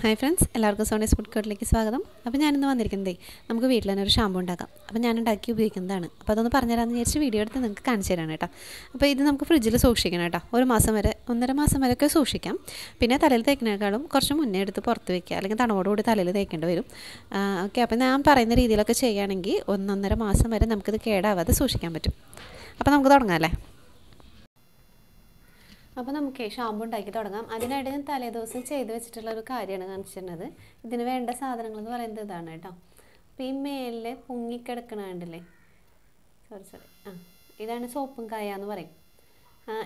hi friends എല്ലാവർക്കും സോണീസ് food കോട്ടിലേക്ക് സ്വാഗതം അപ്പോൾ ഞാനിന്ന് വന്നിരിക്കുന്നതേ നമുക്ക് വീട്ടിൽ തന്നെ ഒരു ഷാമ്പു ഉണ്ടാക്കാം അപ്പോൾ ഞാൻ ഉണ്ടാക്കി ഉപയോഗിക്കുന്നതാണ് അപ്പോൾ അതൊന്ന് പറഞ്ഞുതരാമെന്ന് വിചാരിച്ച് വീഡിയോ എടുത്ത് നിങ്ങൾക്ക് കാണിച്ചു തരാണ് കേട്ടോ അപ്പോൾ ഇത് നമുക്ക് ഫ്രിഡ്ജിൽ സൂക്ഷിക്കണം കേട്ടോ ഒരു മാസം വരെ ഒന്നര മാസം വരെയൊക്കെ സൂക്ഷിക്കാം പിന്നെ തലയിൽ തേക്കുന്നതിനേക്കാളും കുറച്ച് മുന്നേ എടുത്ത് പുറത്ത് വയ്ക്കുക അല്ലെങ്കിൽ കൂടി തലയിൽ തേക്കേണ്ടി വരും ഓക്കെ അപ്പോൾ ഞാൻ പറയുന്ന രീതിയിലൊക്കെ ചെയ്യുകയാണെങ്കിൽ ഒന്നൊന്നര മാസം വരെ നമുക്കിത് കേടാവാതെ സൂക്ഷിക്കാൻ പറ്റും അപ്പോൾ നമുക്ക് തുടങ്ങാം അല്ലേ അപ്പോൾ നമുക്ക് ഷാമ്പു ഉണ്ടാക്കി തുടങ്ങാം അതിനായിട്ട് ഞാൻ തലേദിവസം ചെയ്ത് വെച്ചിട്ടുള്ള ഒരു കാര്യമാണ് കാണിച്ചിരുന്നത് ഇതിന് വേണ്ട സാധനങ്ങൾ എന്ന് പറയുന്നത് ഇതാണ് കേട്ടോ അപ്പോൾ ഈ മേലിൽ പൊങ്ങിക്കിടക്കണ കണ്ടില്ലേ സോറി സോറി ആ ഇതാണ് സോപ്പും കായ എന്ന് പറയും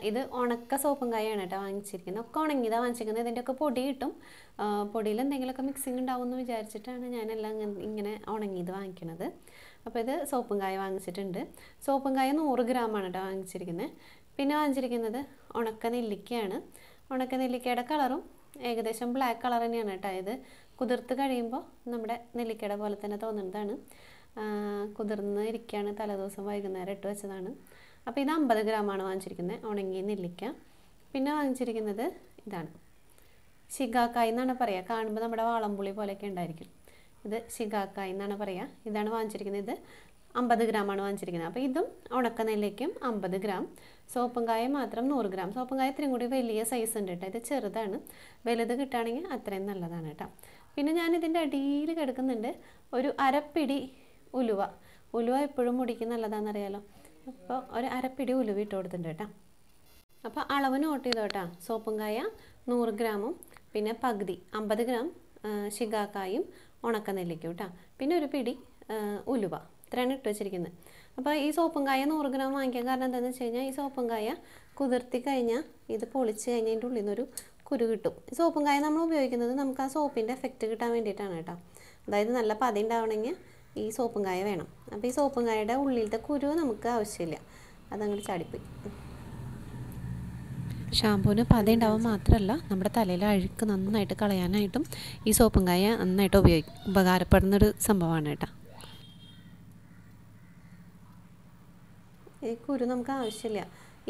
ഇത് ഉണക്ക സോപ്പും കായാണ് കേട്ടോ വാങ്ങിച്ചിരിക്കുന്നത് ഒക്കെ ഉണങ്ങിയതാണ് വാങ്ങിച്ചിരിക്കുന്നത് ഇതിൻ്റെയൊക്കെ പൊടി കിട്ടും പൊടിയിൽ എന്തെങ്കിലുമൊക്കെ മിക്സിങ് ഉണ്ടാവും എന്ന് വിചാരിച്ചിട്ടാണ് ഞാനെല്ലാം ഇങ്ങനെ ഉണങ്ങിയത് വാങ്ങിക്കണത് അപ്പോൾ ഇത് സോപ്പും കായ വാങ്ങിച്ചിട്ടുണ്ട് സോപ്പും കായ നൂറ് ഗ്രാമാണ് കേട്ടോ വാങ്ങിച്ചിരിക്കുന്നത് പിന്നെ വാങ്ങിച്ചിരിക്കുന്നത് ഉണക്ക നെല്ലിക്കയാണ് ഉണക്ക നെല്ലിക്കയുടെ കളറും ഏകദേശം ബ്ലാക്ക് കളർ തന്നെയാണ് കേട്ടോ ഇത് കുതിർത്ത് കഴിയുമ്പോൾ നമ്മുടെ നെല്ലിക്കയുടെ പോലെ തന്നെ തോന്നുന്നതാണ് കുതിർന്ന് ഇരിക്കുകയാണ് തലേദിവസം വൈകുന്നേരം ഇട്ട് വെച്ചതാണ് അപ്പോൾ ഇത് അമ്പത് ഗ്രാമാണ് വാങ്ങിച്ചിരിക്കുന്നത് ഉണങ്ങി നെല്ലിക്ക പിന്നെ വാങ്ങിച്ചിരിക്കുന്നത് ഇതാണ് ശിഖാക്കായി എന്നാണ് പറയുക കാണുമ്പോൾ നമ്മുടെ വാളംപുളി പോലെയൊക്കെ ഉണ്ടായിരിക്കും ഇത് ശിഖാക്കായി എന്നാണ് പറയുക ഇതാണ് വാങ്ങിച്ചിരിക്കുന്നത് ഇത് അമ്പത് ഗ്രാമാണ് വാങ്ങിച്ചിരിക്കുന്നത് അപ്പോൾ ഇതും ഉണക്കനെല്ലിക്കും അമ്പത് ഗ്രാം സോപ്പും കായ മാത്രം നൂറ് ഗ്രാം സോപ്പും കായ ഇത്രയും കൂടി വലിയ സൈസ് ഉണ്ട് കേട്ടോ ഇത് ചെറുതാണ് വലുത് കിട്ടുകയാണെങ്കിൽ അത്രയും നല്ലതാണ് കേട്ടോ പിന്നെ ഞാനിതിൻ്റെ അടിയിൽ കിടക്കുന്നുണ്ട് ഒരു അരപ്പിടി ഉലുവ ഉലുവ എപ്പോഴും മുടിക്ക് നല്ലതാണെന്നറിയാലോ അപ്പോൾ ഒരു അരപ്പിടി ഉലുവ ഇട്ട് കൊടുത്തിട്ടുണ്ട് കേട്ടോ അപ്പോൾ അളവ് നോട്ട് ചെയ്തോ സോപ്പും കായ നൂറ് ഗ്രാമും പിന്നെ പകുതി അമ്പത് ഗ്രാം ശികാക്കായും ഉണക്കനെല്ലിക്കും കേട്ടോ പിന്നെ ഒരു പിടി ഉലുവ ഇത്രയാണ് ഇട്ട് വെച്ചിരിക്കുന്നത് അപ്പോൾ ഈ സോപ്പും കായ നൂറ് ഗ്രാം വാങ്ങിക്കാൻ കാരണം എന്താണെന്ന് വെച്ച് കഴിഞ്ഞാൽ ഈ സോപ്പും കായ കുതിർത്തി കഴിഞ്ഞാൽ ഇത് പൊളിച്ച് കഴിഞ്ഞാൽ അതിൻ്റെ ഉള്ളിൽ നിന്നൊരു കുരു കിട്ടും ഈ സോപ്പും കായ നമ്മൾ ഉപയോഗിക്കുന്നത് നമുക്ക് ആ സോപ്പിൻ്റെ എഫക്റ്റ് കിട്ടാൻ വേണ്ടിയിട്ടാണ് കേട്ടോ അതായത് നല്ല പതി ഉണ്ടാവണമെങ്കിൽ ഈ സോപ്പും കായ വേണം അപ്പോൾ ഈ സോപ്പും കായയുടെ ഉള്ളിലത്തെ കുരു നമുക്ക് ആവശ്യമില്ല അതങ്ങോട്ട് ചാടിപ്പോയി ഷാമ്പൂവിന് പതയുണ്ടാവാൻ മാത്രമല്ല നമ്മുടെ തലയിലെ അഴുക്ക് നന്നായിട്ട് കളയാനായിട്ടും ഈ സോപ്പും കായ നന്നായിട്ട് ഉപയോഗിക്കും ഉപകാരപ്പെടുന്നൊരു സംഭവമാണ് കേട്ടോ ഈ കുരു നമുക്ക് ആവശ്യമില്ല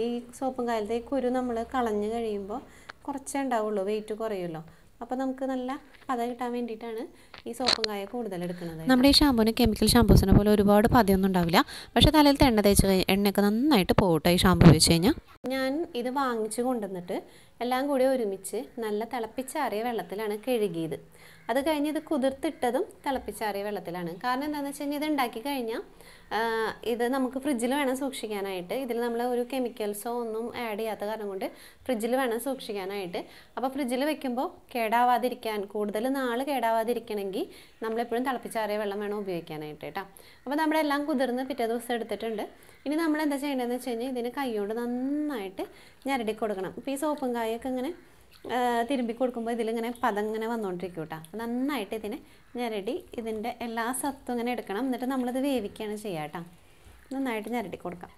ഈ സോപ്പും കാലത്ത് ഈ കുരു നമ്മൾ കളഞ്ഞു കഴിയുമ്പോൾ കുറച്ചേ ഉണ്ടാവുള്ളൂ വെയിറ്റ് കുറയുമല്ലോ അപ്പോൾ നമുക്ക് നല്ല പത കിട്ടാൻ വേണ്ടിയിട്ടാണ് ഈ സോപ്പും കായ കൂടുതൽ എടുക്കുന്നത് നമ്മുടെ ഈ ഷാമ്പൂന് കെമിക്കൽ ഷാമ്പൂസിനെ പോലെ ഒരുപാട് പതയൊന്നും ഉണ്ടാവില്ല പക്ഷേ തലയിൽ എണ്ണ തേച്ച് എണ്ണയൊക്കെ നന്നായിട്ട് പോകട്ടെ ഈ ഷാമ്പൂ ഉപയോഗിച്ച് കഴിഞ്ഞാൽ ഞാൻ ഇത് വാങ്ങിച്ചു കൊണ്ടുവന്നിട്ട് എല്ലാം കൂടി ഒരുമിച്ച് നല്ല തിളപ്പിച്ചാറിയ വെള്ളത്തിലാണ് കഴുകിയത് അത് കഴിഞ്ഞ് ഇത് കുതിർത്തിട്ടതും തിളപ്പിച്ചാറിയ വെള്ളത്തിലാണ് കാരണം എന്താണെന്ന് വെച്ച് കഴിഞ്ഞാൽ ഇത് ഉണ്ടാക്കി കഴിഞ്ഞാൽ ഇത് നമുക്ക് ഫ്രിഡ്ജിൽ വേണം സൂക്ഷിക്കാനായിട്ട് ഇതിൽ നമ്മൾ ഒരു കെമിക്കൽസോ ഒന്നും ആഡ് ചെയ്യാത്ത കാരണം കൊണ്ട് ഫ്രിഡ്ജിൽ വേണം സൂക്ഷിക്കാനായിട്ട് അപ്പോൾ ഫ്രിഡ്ജിൽ വെക്കുമ്പോൾ കേടാവാതിരിക്കാൻ കൂടുതൽ നാൾ കേടാവാതിരിക്കണമെങ്കിൽ നമ്മളെപ്പോഴും തിളപ്പിച്ചാറിയ വെള്ളം വേണം ഉപയോഗിക്കാനായിട്ട് കേട്ടോ അപ്പോൾ നമ്മളെല്ലാം കുതിർന്ന് പിറ്റേ ദിവസം എടുത്തിട്ടുണ്ട് ഇനി നമ്മൾ എന്താ ചെയ്യേണ്ടതെന്ന് വെച്ച് കഴിഞ്ഞാൽ ഇതിന് കൈകൊണ്ട് നന്നായിട്ട് ഞരടി കൊടുക്കണം ഇപ്പോൾ ഈ സോപ്പും കായ കൈയൊക്കെ ഇങ്ങനെ തിരുമ്പി കൊടുക്കുമ്പോൾ ഇതിലിങ്ങനെ പദം ഇങ്ങനെ വന്നുകൊണ്ടിരിക്കും കേട്ടോ അപ്പോൾ നന്നായിട്ട് ഇതിനെ ഞരടി ഇതിൻ്റെ എല്ലാ സത്തും ഇങ്ങനെ എടുക്കണം എന്നിട്ട് നമ്മളിത് വേവിക്കുകയാണ് ചെയ്യാം കേട്ടോ നന്നായിട്ട് ഞരടി കൊടുക്കാം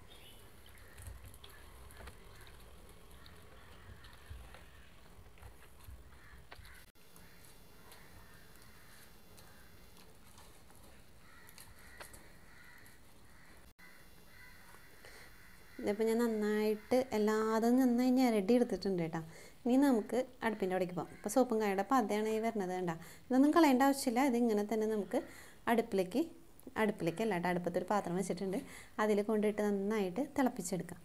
ഇതിപ്പോൾ ഞാൻ നന്നായിട്ട് എല്ലാതും നന്നായി റെഡി എടുത്തിട്ടുണ്ട് കേട്ടോ ഇനി നമുക്ക് അടുപ്പിൻ്റെ അവിടേക്ക് പോകാം അപ്പോൾ സോപ്പും കായുടെ പതയാണ് ഈ വരണത് വേണ്ട ഇതൊന്നും കളയേണ്ട ആവശ്യമില്ല ഇതിങ്ങനെ തന്നെ നമുക്ക് അടുപ്പിലേക്ക് അടുപ്പിലേക്ക് കേട്ടോ അടുപ്പത്തൊരു പാത്രം വെച്ചിട്ടുണ്ട് അതിൽ കൊണ്ടിട്ട് നന്നായിട്ട് തിളപ്പിച്ചെടുക്കാം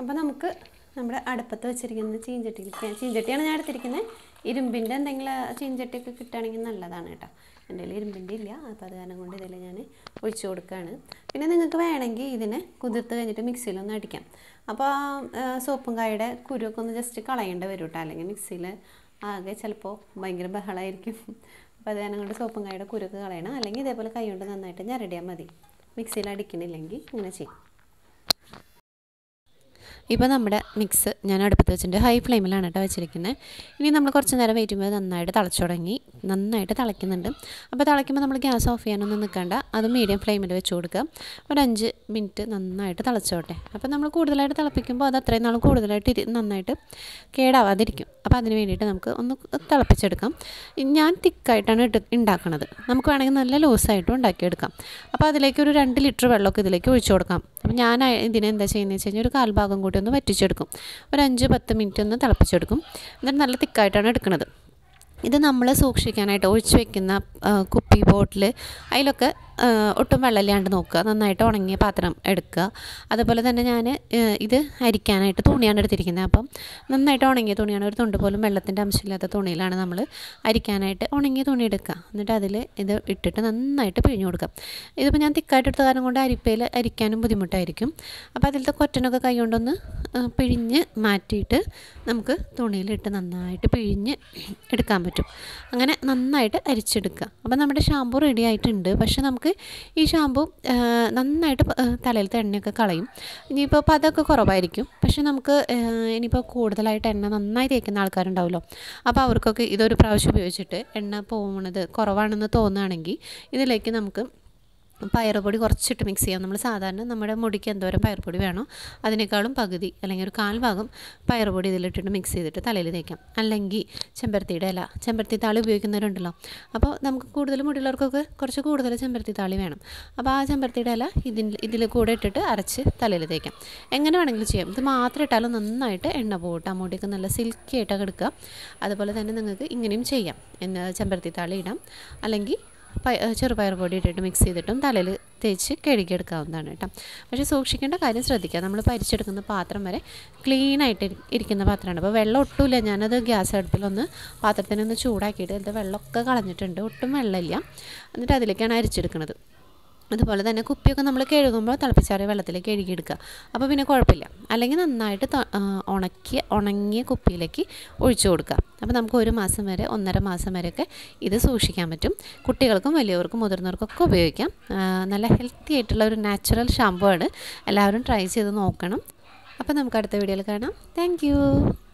അപ്പോൾ നമുക്ക് നമ്മുടെ അടുപ്പത്ത് വെച്ചിരിക്കുന്ന ചീഞ്ചട്ടിയിലേക്ക് ചീഞ്ചട്ടിയാണ് ഞാൻ എടുത്തിരിക്കുന്നത് ഇരുമ്പിൻ്റെ എന്തെങ്കിലും ചീഞ്ചട്ടിയൊക്കെ കിട്ടുകയാണെങ്കിൽ നല്ലതാണ് കേട്ടോ എൻ്റെ കയ്യിൽ ഇരുമ്പിൻ്റെ ഇല്ല അപ്പോൾ അത് കാരണം കൊണ്ട് ഇതിൽ ഞാൻ ഒഴിച്ചു കൊടുക്കുകയാണ് പിന്നെ നിങ്ങൾക്ക് വേണമെങ്കിൽ ഇതിനെ കുതിർത്ത് കഴിഞ്ഞിട്ട് മിക്സിയിലൊന്ന് അടിക്കാം അപ്പോൾ സോപ്പും കായയുടെ കുരുവൊക്കെ ഒന്ന് ജസ്റ്റ് കളയേണ്ടി വരും കേട്ടോ അല്ലെങ്കിൽ മിക്സിയിൽ ആകെ ചിലപ്പോൾ ഭയങ്കര ബഹളമായിരിക്കും അപ്പോൾ അത് കാരണം കൊണ്ട് സോപ്പും കായയുടെ കുരുവൊക്കെ കളയണം അല്ലെങ്കിൽ ഇതേപോലെ കൈ കൊണ്ട് നന്നായിട്ട് ഞരടിയാൽ മതി മിക്സിയിൽ അടിക്കണില്ലെങ്കിൽ ഇങ്ങനെ ചെയ്യും ഇപ്പോൾ നമ്മുടെ മിക്സ് ഞാൻ അടുപ്പത്ത് വെച്ചിട്ടുണ്ട് ഹൈ ഫ്ലെയിമിലാണ് കേട്ടോ വെച്ചിരിക്കുന്നത് ഇനി നമ്മൾ കുറച്ച് നേരം വെയിറ്റ് ചെയ്യുമ്പോൾ നന്നായിട്ട് തിളച്ചു തുടങ്ങി നന്നായിട്ട് തിളയ്ക്കുന്നുണ്ട് അപ്പോൾ തിളയ്ക്കുമ്പോൾ നമ്മൾ ഗ്യാസ് ഓഫ് ചെയ്യാനൊന്നും നിൽക്കണ്ട അത് മീഡിയം ഫ്ലെയിമിൽ വെച്ച് കൊടുക്കുക ഒരു അഞ്ച് മിനിറ്റ് നന്നായിട്ട് തിളച്ചോട്ടെ അപ്പോൾ നമ്മൾ കൂടുതലായിട്ട് തിളപ്പിക്കുമ്പോൾ അത് അത്രയും നാളും കൂടുതലായിട്ട് ഇരി നന്നായിട്ട് കേടാവാതിരിക്കും അപ്പോൾ അതിന് വേണ്ടിയിട്ട് നമുക്ക് ഒന്ന് തിളപ്പിച്ചെടുക്കാം ഞാൻ തിക്കായിട്ടാണ് ഇട്ട് ഉണ്ടാക്കുന്നത് നമുക്ക് വേണമെങ്കിൽ നല്ല ലൂസായിട്ടും ഉണ്ടാക്കിയെടുക്കാം അപ്പോൾ അതിലേക്ക് ഒരു രണ്ട് ലിറ്റർ വെള്ളമൊക്കെ ഇതിലേക്ക് ഒഴിച്ചു കൊടുക്കാം അപ്പോൾ ഞാൻ ഇതിനെന്താ ചെയ്യുന്നത് വെച്ച് കഴിഞ്ഞാൽ ഒരു കാൽഭാഗം കൂടി ഒന്ന് വറ്റിച്ചെടുക്കും ഒരു അഞ്ച് പത്ത് മിനിറ്റ് ഒന്ന് തിളപ്പിച്ചെടുക്കും എന്നിട്ട് നല്ല തിക്കായിട്ടാണ് എടുക്കുന്നത് ഇത് നമ്മൾ സൂക്ഷിക്കാനായിട്ട് ഒഴിച്ചു വെക്കുന്ന കുപ്പി ബോട്ടിൽ അതിലൊക്കെ ഒട്ടും വെള്ളമില്ലാണ്ട് നോക്കുക നന്നായിട്ട് ഉണങ്ങിയ പാത്രം എടുക്കുക അതുപോലെ തന്നെ ഞാൻ ഇത് അരിക്കാനായിട്ട് തുണിയാണ് എടുത്തിരിക്കുന്നത് അപ്പം നന്നായിട്ട് ഉണങ്ങിയ തുണിയാണ് ഒരു തുണ്ട് പോലും വെള്ളത്തിൻ്റെ അംശമില്ലാത്ത തുണിയിലാണ് നമ്മൾ അരിക്കാനായിട്ട് ഉണങ്ങിയ തുണി എടുക്കുക എന്നിട്ട് അതിൽ ഇത് ഇട്ടിട്ട് നന്നായിട്ട് പിഴിഞ്ഞു കൊടുക്കുക ഇതിപ്പോൾ ഞാൻ തിക്കായിട്ട് എടുത്ത കാരണം കൊണ്ട് അരിപ്പയിൽ അരിക്കാനും ബുദ്ധിമുട്ടായിരിക്കും അപ്പോൾ അതിലത്തെ കൊറ്റനൊക്കെ കൈകൊണ്ടൊന്ന് പിഴിഞ്ഞ് മാറ്റിയിട്ട് നമുക്ക് തുണിയിലിട്ട് നന്നായിട്ട് പിഴിഞ്ഞ് എടുക്കാൻ പറ്റും അങ്ങനെ നന്നായിട്ട് അരിച്ചെടുക്കുക അപ്പോൾ നമ്മുടെ ഷാമ്പു റെഡി ആയിട്ടുണ്ട് പക്ഷേ നമുക്ക് ഈ ഷാമ്പു നന്നായിട്ട് തലയിലത്തെ എണ്ണയൊക്കെ കളയും ഇനിയിപ്പോൾ പതമൊക്കെ കുറവായിരിക്കും പക്ഷേ നമുക്ക് ഇനിയിപ്പോൾ കൂടുതലായിട്ട് എണ്ണ നന്നായി തേക്കുന്ന ആൾക്കാരുണ്ടാവുമല്ലോ അപ്പോൾ അവർക്കൊക്കെ ഇതൊരു പ്രാവശ്യം ഉപയോഗിച്ചിട്ട് എണ്ണ പോകുന്നത് കുറവാണെന്ന് തോന്നുകയാണെങ്കിൽ ഇതിലേക്ക് നമുക്ക് പയറുപൊടി കുറച്ചിട്ട് മിക്സ് ചെയ്യാം നമ്മൾ സാധാരണ നമ്മുടെ മുടിക്ക് എന്തോരം പയറുപൊടി വേണോ അതിനേക്കാളും പകുതി അല്ലെങ്കിൽ ഒരു കാൽ ഭാഗം പയറുപൊടി ഇതിലിട്ടിട്ട് മിക്സ് ചെയ്തിട്ട് തലയിൽ തേക്കാം അല്ലെങ്കിൽ ചെമ്പരത്തിയുടെ ഇല ചെമ്പരത്തി താളി ഉപയോഗിക്കുന്നവരുണ്ടല്ലോ അപ്പോൾ നമുക്ക് കൂടുതൽ മുടിയുള്ളവർക്കൊക്കെ കുറച്ച് കൂടുതൽ ചെമ്പരത്തി താളി വേണം അപ്പോൾ ആ ചെമ്പരത്തിയുടെ ഇല ഇതിൽ ഇതിൽ കൂടെ ഇട്ടിട്ട് അരച്ച് തലയിൽ തേക്കാം എങ്ങനെ വേണമെങ്കിലും ചെയ്യാം ഇത് മാത്രം ഇട്ടാലും നന്നായിട്ട് എണ്ണ പോകട്ടെ മുടിയൊക്കെ നല്ല സിൽക്കി ആയിട്ടൊക്കെ എടുക്കുക അതുപോലെ തന്നെ നിങ്ങൾക്ക് ഇങ്ങനെയും ചെയ്യാം എന്ന ചെമ്പരത്തി താളി ഇടാം അല്ലെങ്കിൽ ചെറുപയർ പൊടി ഇട്ടിട്ട് മിക്സ് ചെയ്തിട്ടും തലയിൽ തേച്ച് കഴുകിയെടുക്കാവുന്നതാണ് കേട്ടോ പക്ഷേ സൂക്ഷിക്കേണ്ട കാര്യം ശ്രദ്ധിക്കുക നമ്മൾ പരിച്ചെടുക്കുന്ന പാത്രം വരെ ക്ലീൻ ഇരിക്കുന്ന പാത്രമാണ് അപ്പോൾ വെള്ളം ഒട്ടുമില്ല ഞാനത് ഗ്യാസ് അടുപ്പിലൊന്ന് പാത്രത്തിനൊന്ന് ചൂടാക്കിയിട്ട് അതിൻ്റെ വെള്ളമൊക്കെ കളഞ്ഞിട്ടുണ്ട് ഒട്ടും വെള്ളമില്ല എന്നിട്ട് അതിലേക്കാണ് അരിച്ചെടുക്കുന്നത് അതുപോലെ തന്നെ കുപ്പിയൊക്കെ നമ്മൾ കഴുകുമ്പോൾ തിളപ്പിച്ചാറിയ വെള്ളത്തിലേക്ക് കഴുകിയെടുക്കുക അപ്പോൾ പിന്നെ കുഴപ്പമില്ല അല്ലെങ്കിൽ നന്നായിട്ട് ഉണക്കിയ ഉണങ്ങിയ കുപ്പിയിലേക്ക് ഒഴിച്ചു കൊടുക്കുക അപ്പോൾ നമുക്ക് ഒരു മാസം വരെ ഒന്നര മാസം വരെയൊക്കെ ഇത് സൂക്ഷിക്കാൻ പറ്റും കുട്ടികൾക്കും വലിയവർക്കും മുതിർന്നവർക്കൊക്കെ ഉപയോഗിക്കാം നല്ല ഹെൽത്തി ആയിട്ടുള്ള ഒരു നാച്ചുറൽ ഷാമ്പു ആണ് എല്ലാവരും ട്രൈ ചെയ്ത് നോക്കണം അപ്പോൾ നമുക്ക് അടുത്ത വീഡിയോയിൽ കാണാം താങ്ക്